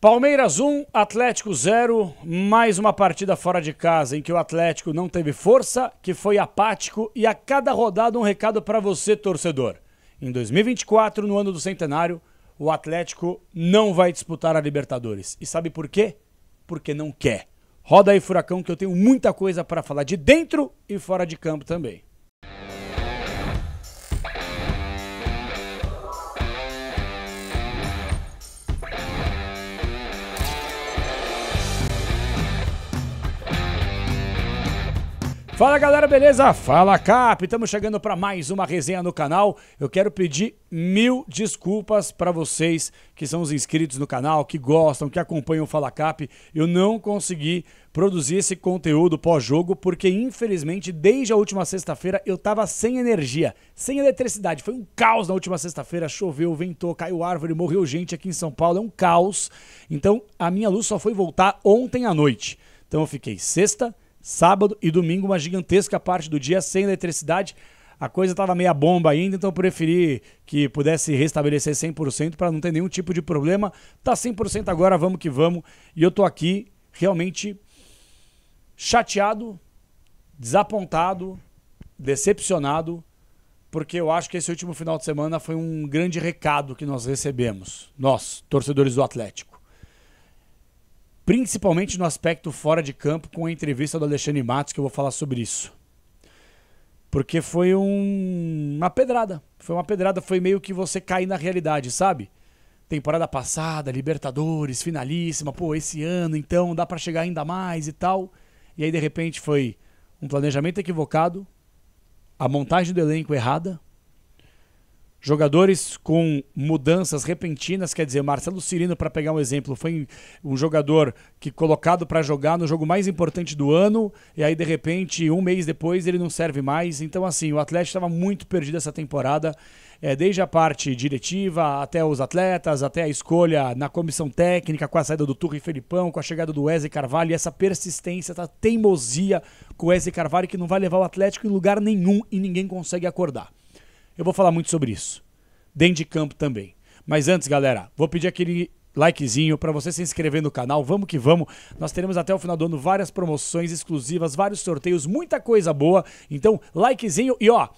Palmeiras 1, Atlético 0, mais uma partida fora de casa em que o Atlético não teve força, que foi apático e a cada rodada um recado para você, torcedor. Em 2024, no ano do centenário, o Atlético não vai disputar a Libertadores. E sabe por quê? Porque não quer. Roda aí, Furacão, que eu tenho muita coisa para falar de dentro e fora de campo também. Fala galera, beleza? Fala Cap, estamos chegando para mais uma resenha no canal. Eu quero pedir mil desculpas para vocês que são os inscritos no canal, que gostam, que acompanham o Fala Cap. Eu não consegui produzir esse conteúdo pós-jogo porque infelizmente desde a última sexta-feira eu estava sem energia, sem eletricidade. Foi um caos na última sexta-feira, choveu, ventou, caiu árvore, morreu gente aqui em São Paulo, é um caos. Então a minha luz só foi voltar ontem à noite. Então eu fiquei sexta, Sábado e domingo, uma gigantesca parte do dia sem eletricidade. A coisa estava meia bomba ainda, então eu preferi que pudesse restabelecer 100% para não ter nenhum tipo de problema. Tá 100% agora, vamos que vamos. E eu tô aqui realmente chateado, desapontado, decepcionado, porque eu acho que esse último final de semana foi um grande recado que nós recebemos, nós, torcedores do Atlético principalmente no aspecto fora de campo, com a entrevista do Alexandre Matos, que eu vou falar sobre isso. Porque foi um... uma pedrada. Foi uma pedrada, foi meio que você cair na realidade, sabe? Temporada passada, Libertadores, finalíssima, pô, esse ano então dá para chegar ainda mais e tal. E aí, de repente, foi um planejamento equivocado, a montagem do elenco errada, Jogadores com mudanças repentinas, quer dizer, Marcelo Cirino, para pegar um exemplo, foi um jogador que colocado para jogar no jogo mais importante do ano, e aí de repente, um mês depois, ele não serve mais. Então, assim, o Atlético estava muito perdido essa temporada, é, desde a parte diretiva até os atletas, até a escolha na comissão técnica, com a saída do Turri Felipão, com a chegada do Wesley Carvalho, e essa persistência, essa teimosia com o Wesley Carvalho que não vai levar o Atlético em lugar nenhum e ninguém consegue acordar. Eu vou falar muito sobre isso. Dentro de campo também. Mas antes, galera, vou pedir aquele likezinho, para você se inscrever no canal. Vamos que vamos. Nós teremos até o final do ano várias promoções exclusivas, vários sorteios, muita coisa boa. Então, likezinho e ó,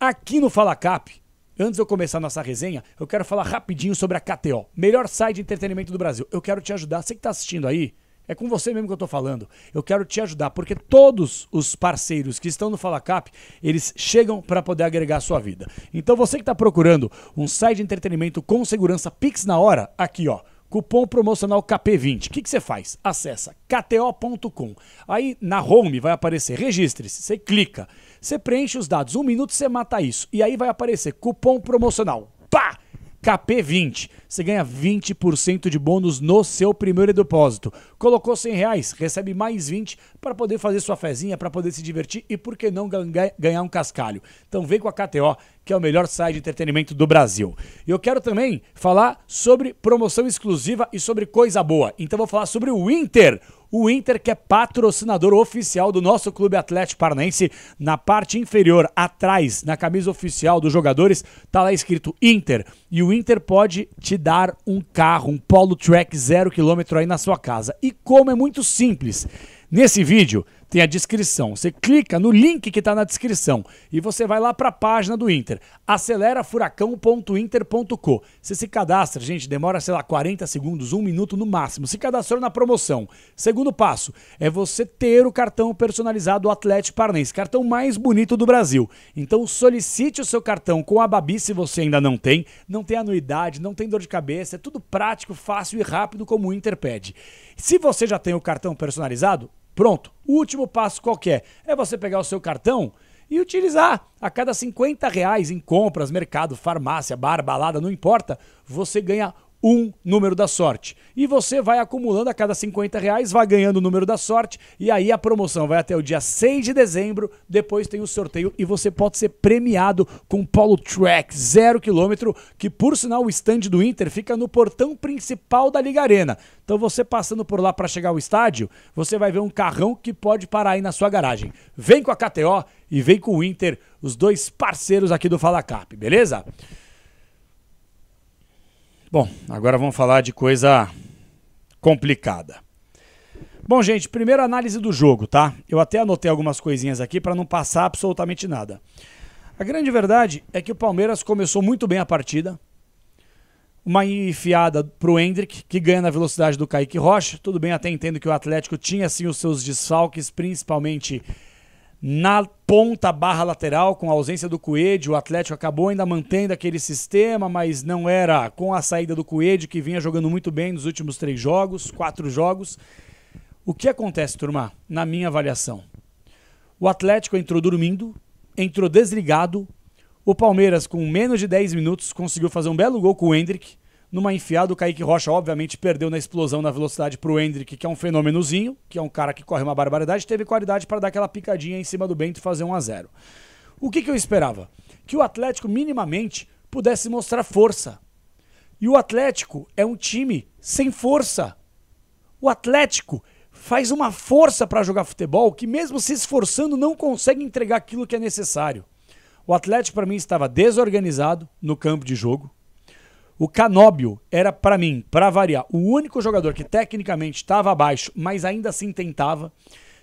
aqui no Fala Cap, antes de eu começar a nossa resenha, eu quero falar rapidinho sobre a KTO, melhor site de entretenimento do Brasil. Eu quero te ajudar, você que está assistindo aí, é com você mesmo que eu estou falando. Eu quero te ajudar, porque todos os parceiros que estão no FalaCap, eles chegam para poder agregar a sua vida. Então você que está procurando um site de entretenimento com segurança Pix na hora, aqui ó, cupom promocional KP20. O que, que você faz? Acessa kto.com. Aí na home vai aparecer registre-se, você clica, você preenche os dados, um minuto você mata isso, e aí vai aparecer cupom promocional. Pá! KP20. Você ganha 20% de bônus no seu primeiro depósito. Colocou 100 reais, recebe mais 20 para poder fazer sua fezinha, para poder se divertir e, por que não, ganhar um cascalho. Então vem com a KTO, que é o melhor site de entretenimento do Brasil. E eu quero também falar sobre promoção exclusiva e sobre coisa boa. Então vou falar sobre o Inter o Inter, que é patrocinador oficial do nosso Clube Atlético Paranaense, na parte inferior, atrás, na camisa oficial dos jogadores, tá lá escrito Inter. E o Inter pode te dar um carro, um Polo Track zero quilômetro aí na sua casa. E como é muito simples. Nesse vídeo, tem a descrição. Você clica no link que está na descrição e você vai lá para a página do Inter, acelerafuracão.inter.com. Você se cadastra, gente, demora, sei lá, 40 segundos, um minuto no máximo. Se cadastrou na promoção. Segundo passo é você ter o cartão personalizado Atlético Paranaense, cartão mais bonito do Brasil. Então solicite o seu cartão com a Babi se você ainda não tem, não tem anuidade, não tem dor de cabeça, é tudo prático, fácil e rápido como o Inter pede. Se você já tem o cartão personalizado, Pronto. O último passo qualquer é você pegar o seu cartão e utilizar. A cada 50 reais em compras, mercado, farmácia, bar, balada, não importa, você ganha um número da sorte. E você vai acumulando a cada 50 reais, vai ganhando o número da sorte, e aí a promoção vai até o dia 6 de dezembro, depois tem o sorteio e você pode ser premiado com Polo Track 0 km, que por sinal o stand do Inter fica no portão principal da Liga Arena. Então você passando por lá para chegar ao estádio, você vai ver um carrão que pode parar aí na sua garagem. Vem com a KTO e vem com o Inter, os dois parceiros aqui do Fala Cap, beleza? Bom, agora vamos falar de coisa complicada. Bom, gente, primeira análise do jogo, tá? Eu até anotei algumas coisinhas aqui para não passar absolutamente nada. A grande verdade é que o Palmeiras começou muito bem a partida. Uma enfiada para o Hendrick, que ganha na velocidade do Kaique Rocha. Tudo bem, até entendo que o Atlético tinha sim os seus desfalques, principalmente na ponta barra lateral, com a ausência do Coelho, o Atlético acabou ainda mantendo aquele sistema, mas não era com a saída do Coelho, que vinha jogando muito bem nos últimos três jogos, quatro jogos. O que acontece, turma, na minha avaliação? O Atlético entrou dormindo, entrou desligado. O Palmeiras, com menos de 10 minutos, conseguiu fazer um belo gol com o Hendrick. Numa enfiada, o Kaique Rocha, obviamente, perdeu na explosão na velocidade para o Hendrick, que é um fenômenozinho, que é um cara que corre uma barbaridade, teve qualidade para dar aquela picadinha em cima do Bento e fazer 1 a 0 O que, que eu esperava? Que o Atlético, minimamente, pudesse mostrar força. E o Atlético é um time sem força. O Atlético faz uma força para jogar futebol que, mesmo se esforçando, não consegue entregar aquilo que é necessário. O Atlético, para mim, estava desorganizado no campo de jogo. O Canóbio era, para mim, para variar, o único jogador que tecnicamente estava abaixo, mas ainda assim tentava.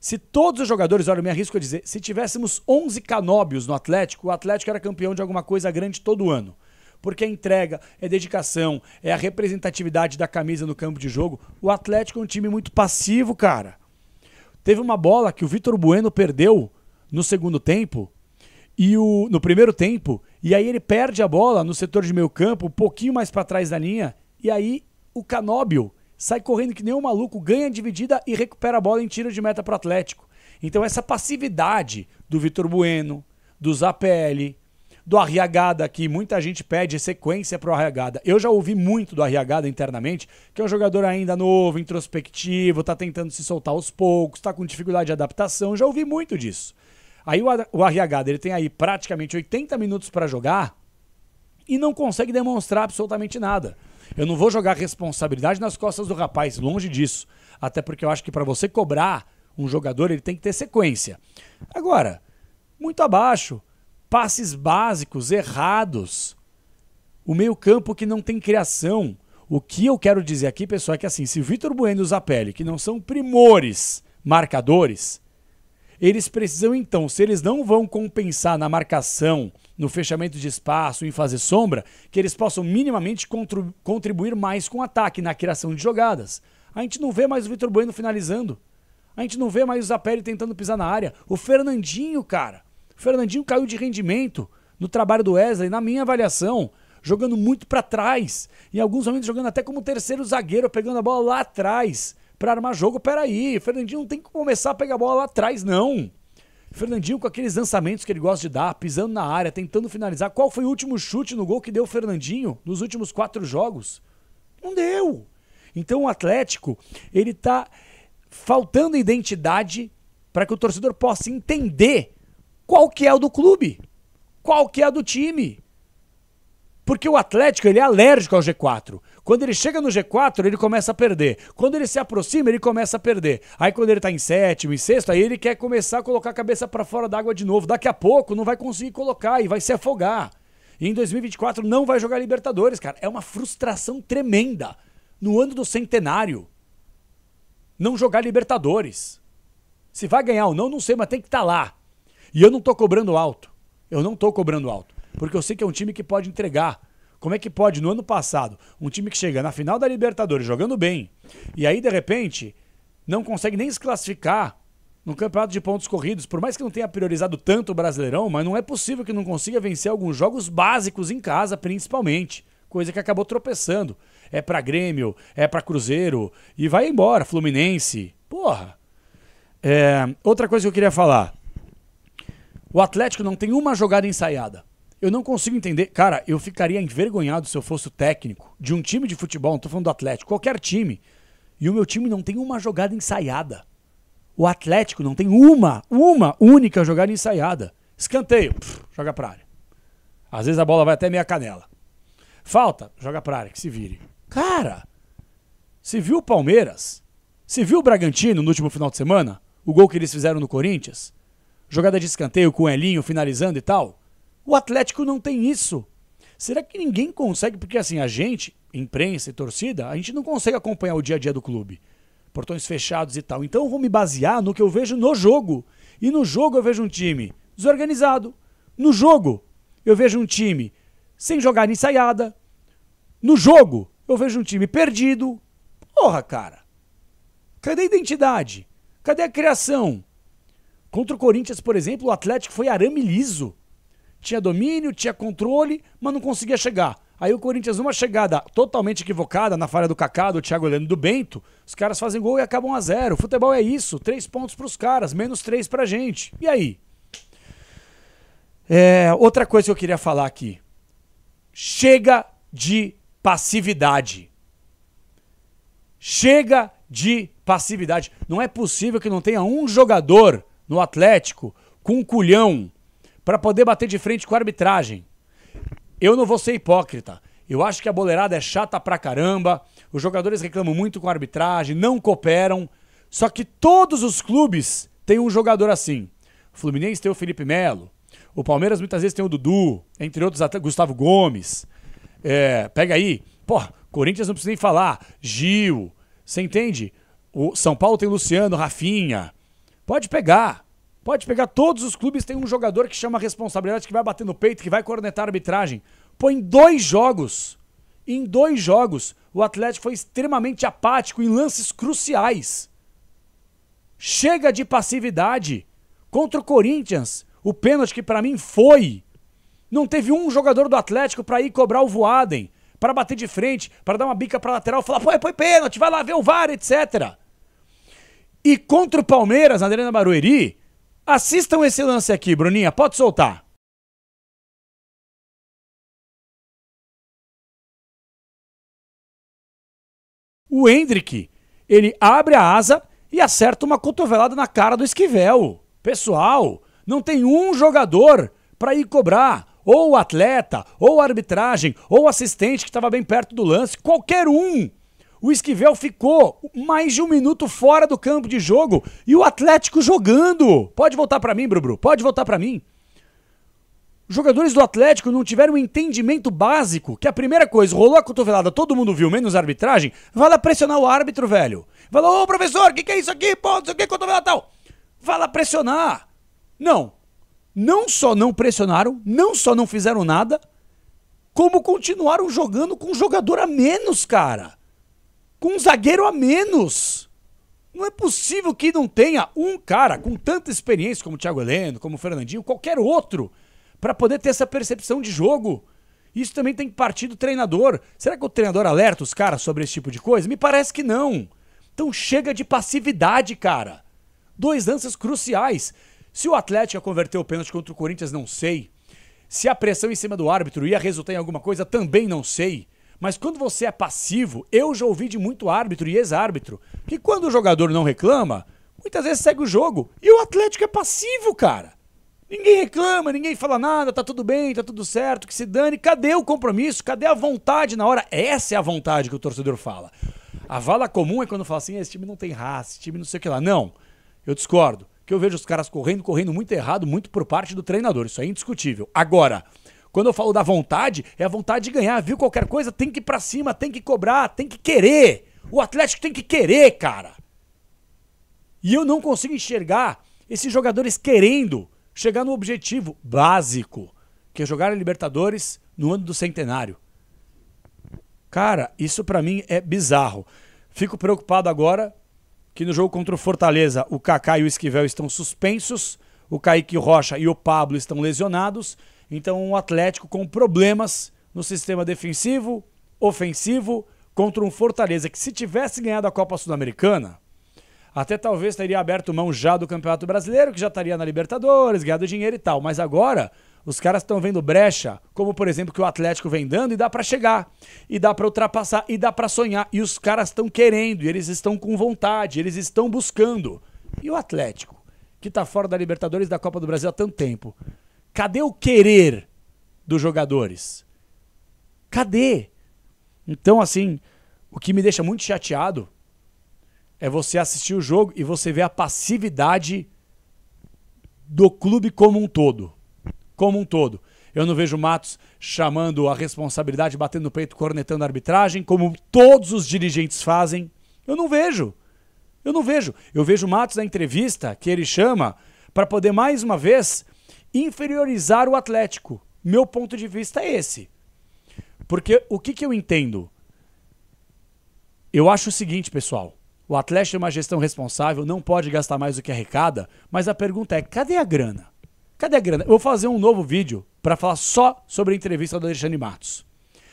Se todos os jogadores, olha, eu me arrisco a dizer, se tivéssemos 11 Canóbios no Atlético, o Atlético era campeão de alguma coisa grande todo ano. Porque é entrega, é dedicação, é a representatividade da camisa no campo de jogo. O Atlético é um time muito passivo, cara. Teve uma bola que o Vitor Bueno perdeu no segundo tempo e o no primeiro tempo e aí ele perde a bola no setor de meio campo, um pouquinho mais para trás da linha. E aí o Canóbio sai correndo que nem um maluco, ganha a dividida e recupera a bola em tiro de meta para o Atlético. Então essa passividade do Vitor Bueno, do Zapelli, do Arriagada, que muita gente pede sequência para o Arriagada. Eu já ouvi muito do Arriagada internamente, que é um jogador ainda novo, introspectivo, está tentando se soltar aos poucos, está com dificuldade de adaptação. Já ouvi muito disso. Aí o, Arriagada, RH dele tem aí praticamente 80 minutos para jogar e não consegue demonstrar absolutamente nada. Eu não vou jogar responsabilidade nas costas do rapaz, longe disso. Até porque eu acho que para você cobrar um jogador, ele tem que ter sequência. Agora, muito abaixo, passes básicos errados, o meio-campo que não tem criação. O que eu quero dizer aqui, pessoal, é que assim, se Vitor Bueno e o Zapelli, que não são primores marcadores, eles precisam então, se eles não vão compensar na marcação, no fechamento de espaço, em fazer sombra, que eles possam minimamente contribuir mais com o ataque, na criação de jogadas. A gente não vê mais o Vitor Bueno finalizando. A gente não vê mais o Zapelli tentando pisar na área. O Fernandinho, cara. O Fernandinho caiu de rendimento no trabalho do Wesley, na minha avaliação, jogando muito para trás. Em alguns momentos jogando até como terceiro zagueiro, pegando a bola lá atrás para armar jogo. Peraí, Fernandinho não tem que começar a pegar a bola lá atrás, não. Fernandinho com aqueles lançamentos que ele gosta de dar, pisando na área, tentando finalizar. Qual foi o último chute no gol que deu o Fernandinho nos últimos quatro jogos? Não deu. Então o Atlético, ele tá faltando identidade para que o torcedor possa entender qual que é o do clube, qual que é o do time. Porque o Atlético ele é alérgico ao G4. Quando ele chega no G4, ele começa a perder. Quando ele se aproxima, ele começa a perder. Aí quando ele tá em sétimo, em sexto, aí ele quer começar a colocar a cabeça para fora d'água de novo. Daqui a pouco não vai conseguir colocar e vai se afogar. E em 2024 não vai jogar Libertadores, cara. É uma frustração tremenda. No ano do centenário, não jogar Libertadores. Se vai ganhar ou não, não sei, mas tem que estar tá lá. E eu não tô cobrando alto. Eu não tô cobrando alto porque eu sei que é um time que pode entregar. Como é que pode, no ano passado, um time que chega na final da Libertadores jogando bem, e aí, de repente, não consegue nem se classificar no campeonato de pontos corridos, por mais que não tenha priorizado tanto o Brasileirão, mas não é possível que não consiga vencer alguns jogos básicos em casa, principalmente. Coisa que acabou tropeçando. É para Grêmio, é para Cruzeiro, e vai embora, Fluminense. Porra. É, outra coisa que eu queria falar. O Atlético não tem uma jogada ensaiada. Eu não consigo entender. Cara, eu ficaria envergonhado se eu fosse o técnico de um time de futebol, não tô falando do Atlético, qualquer time. E o meu time não tem uma jogada ensaiada. O Atlético não tem uma, uma única jogada ensaiada. Escanteio, pff, joga pra área. Às vezes a bola vai até meia canela. Falta, joga pra área, que se vire. Cara, se viu o Palmeiras, se viu o Bragantino no último final de semana, o gol que eles fizeram no Corinthians, jogada de escanteio com o Elinho finalizando e tal, o Atlético não tem isso. Será que ninguém consegue? Porque assim, a gente, imprensa e torcida, a gente não consegue acompanhar o dia a dia do clube. Portões fechados e tal. Então eu vou me basear no que eu vejo no jogo. E no jogo eu vejo um time desorganizado. No jogo eu vejo um time sem jogar ensaiada. No jogo eu vejo um time perdido. Porra, cara. Cadê a identidade? Cadê a criação? Contra o Corinthians, por exemplo, o Atlético foi arame liso tinha domínio, tinha controle, mas não conseguia chegar. Aí o Corinthians, uma chegada totalmente equivocada na falha do Kaká, do Thiago Heleno do Bento, os caras fazem gol e acabam a zero. Futebol é isso, três pontos para os caras, menos três para gente. E aí? É, outra coisa que eu queria falar aqui. Chega de passividade. Chega de passividade. Não é possível que não tenha um jogador no Atlético com um culhão para poder bater de frente com a arbitragem. Eu não vou ser hipócrita. Eu acho que a boleirada é chata pra caramba, os jogadores reclamam muito com a arbitragem, não cooperam. Só que todos os clubes têm um jogador assim. O Fluminense tem o Felipe Melo, o Palmeiras muitas vezes tem o Dudu, entre outros até Gustavo Gomes. É, pega aí, pô, Corinthians não precisa nem falar, Gil, você entende? O São Paulo tem Luciano, Rafinha. Pode pegar. Pode pegar todos os clubes, tem um jogador que chama a responsabilidade, que vai bater no peito, que vai cornetar a arbitragem. Põe dois jogos. Em dois jogos, o Atlético foi extremamente apático em lances cruciais. Chega de passividade. Contra o Corinthians, o pênalti que para mim foi. Não teve um jogador do Atlético para ir cobrar o Voaden, para bater de frente, para dar uma bica para lateral, falar, pô, foi pênalti, vai lá ver o VAR, etc. E contra o Palmeiras, na Arena Barueri, Assistam esse lance aqui, Bruninha. Pode soltar. O Hendrick, ele abre a asa e acerta uma cotovelada na cara do Esquivel. Pessoal, não tem um jogador para ir cobrar. Ou atleta, ou arbitragem, ou assistente que estava bem perto do lance, qualquer um o Esquivel ficou mais de um minuto fora do campo de jogo e o Atlético jogando. Pode voltar para mim, Brubru, pode voltar para mim. Os jogadores do Atlético não tiveram um entendimento básico que a primeira coisa, rolou a cotovelada, todo mundo viu, menos a arbitragem, vai lá pressionar o árbitro, velho. Vai lá, ô professor, o que, que é isso aqui? Pô, não sei o que, cotovelada tal. Vai lá pressionar. Não. Não só não pressionaram, não só não fizeram nada, como continuaram jogando com um jogador a menos, cara com um zagueiro a menos. Não é possível que não tenha um cara com tanta experiência como o Thiago Heleno, como o Fernandinho, qualquer outro, para poder ter essa percepção de jogo. Isso também tem que partir do treinador. Será que o treinador alerta os caras sobre esse tipo de coisa? Me parece que não. Então chega de passividade, cara. Dois lances cruciais. Se o Atlético converteu o pênalti contra o Corinthians, não sei. Se a pressão em cima do árbitro ia resultar em alguma coisa, também não sei. Mas quando você é passivo, eu já ouvi de muito árbitro e ex-árbitro que quando o jogador não reclama, muitas vezes segue o jogo. E o Atlético é passivo, cara. Ninguém reclama, ninguém fala nada, tá tudo bem, tá tudo certo, que se dane. Cadê o compromisso? Cadê a vontade na hora? Essa é a vontade que o torcedor fala. A vala comum é quando fala assim: esse time não tem raça, esse time não sei o que lá. Não, eu discordo. Que eu vejo os caras correndo, correndo muito errado, muito por parte do treinador. Isso é indiscutível. Agora, quando eu falo da vontade, é a vontade de ganhar, viu? Qualquer coisa tem que ir pra cima, tem que cobrar, tem que querer. O Atlético tem que querer, cara. E eu não consigo enxergar esses jogadores querendo chegar no objetivo básico, que é jogar a Libertadores no ano do centenário. Cara, isso para mim é bizarro. Fico preocupado agora que no jogo contra o Fortaleza, o Kaká e o Esquivel estão suspensos, o Kaique Rocha e o Pablo estão lesionados. Então, um Atlético com problemas no sistema defensivo, ofensivo, contra um Fortaleza que, se tivesse ganhado a Copa Sul-Americana, até talvez teria aberto mão já do Campeonato Brasileiro, que já estaria na Libertadores, ganhado dinheiro e tal. Mas agora, os caras estão vendo brecha, como por exemplo que o Atlético vem dando, e dá para chegar, e dá para ultrapassar, e dá para sonhar. E os caras estão querendo, e eles estão com vontade, eles estão buscando. E o Atlético, que tá fora da Libertadores e da Copa do Brasil há tanto tempo, Cadê o querer dos jogadores? Cadê? Então, assim, o que me deixa muito chateado é você assistir o jogo e você ver a passividade do clube como um todo. Como um todo. Eu não vejo o Matos chamando a responsabilidade, batendo no peito, cornetando a arbitragem, como todos os dirigentes fazem. Eu não vejo. Eu não vejo. Eu vejo o Matos na entrevista que ele chama para poder mais uma vez inferiorizar o Atlético. Meu ponto de vista é esse. Porque o que, que eu entendo? Eu acho o seguinte, pessoal. O Atlético é uma gestão responsável, não pode gastar mais do que arrecada, mas a pergunta é: cadê a grana? Cadê a grana? Eu vou fazer um novo vídeo para falar só sobre a entrevista do Alexandre Matos.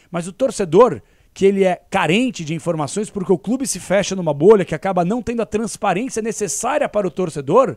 Mas o torcedor, que ele é carente de informações porque o clube se fecha numa bolha que acaba não tendo a transparência necessária para o torcedor,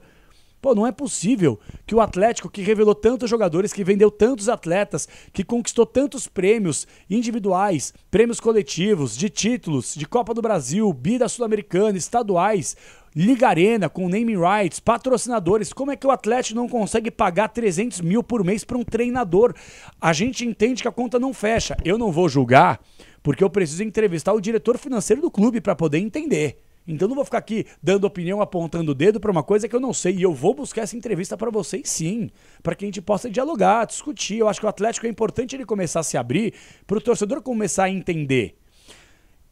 Pô, não é possível que o Atlético, que revelou tantos jogadores, que vendeu tantos atletas, que conquistou tantos prêmios individuais, prêmios coletivos, de títulos, de Copa do Brasil, Bida Sul-Americana, estaduais, Liga Arena, com naming rights, patrocinadores. Como é que o Atlético não consegue pagar 300 mil por mês para um treinador? A gente entende que a conta não fecha. Eu não vou julgar, porque eu preciso entrevistar o diretor financeiro do clube para poder entender. Então não vou ficar aqui dando opinião, apontando o dedo para uma coisa que eu não sei. E eu vou buscar essa entrevista para vocês sim, para que a gente possa dialogar, discutir. Eu acho que o Atlético é importante ele começar a se abrir para o torcedor começar a entender.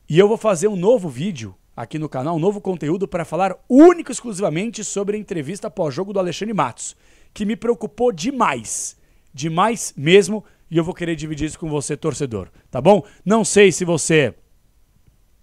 E eu vou fazer um novo vídeo aqui no canal, um novo conteúdo para falar único e exclusivamente sobre a entrevista pós-jogo do Alexandre Matos, que me preocupou demais, demais mesmo, e eu vou querer dividir isso com você, torcedor, tá bom? Não sei se você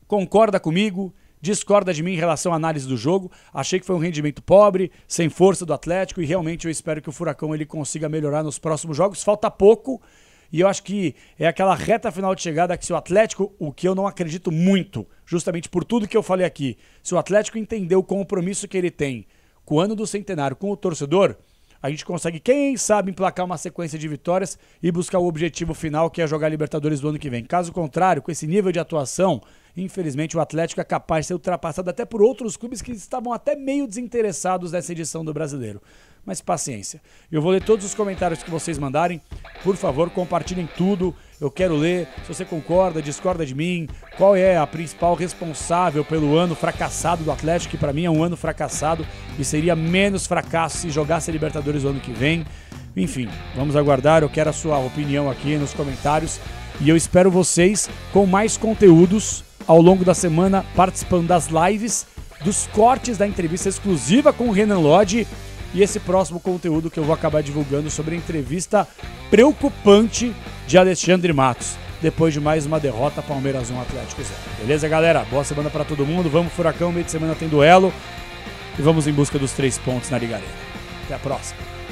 concorda comigo, discorda de mim em relação à análise do jogo. Achei que foi um rendimento pobre, sem força do Atlético e realmente eu espero que o Furacão ele consiga melhorar nos próximos jogos. Falta pouco e eu acho que é aquela reta final de chegada que se o Atlético, o que eu não acredito muito, justamente por tudo que eu falei aqui, se o Atlético entender o compromisso que ele tem com o ano do centenário, com o torcedor, a gente consegue, quem sabe, emplacar uma sequência de vitórias e buscar o objetivo final, que é jogar Libertadores do ano que vem. Caso contrário, com esse nível de atuação, infelizmente o Atlético é capaz de ser ultrapassado até por outros clubes que estavam até meio desinteressados nessa edição do Brasileiro. Mas paciência. Eu vou ler todos os comentários que vocês mandarem. Por favor, compartilhem tudo. Eu quero ler se você concorda, discorda de mim, qual é a principal responsável pelo ano fracassado do Atlético, que para mim é um ano fracassado e seria menos fracasso se jogasse a Libertadores o ano que vem. Enfim, vamos aguardar. Eu quero a sua opinião aqui nos comentários e eu espero vocês com mais conteúdos ao longo da semana, participando das lives, dos cortes da entrevista exclusiva com o Renan Lodge e esse próximo conteúdo que eu vou acabar divulgando sobre a entrevista preocupante de Alexandre Matos. Depois de mais uma derrota, Palmeiras 1, Atlético 0. Beleza, galera? Boa semana para todo mundo. Vamos, Furacão. Meio de semana tem duelo. E vamos em busca dos três pontos na Liga Até a próxima.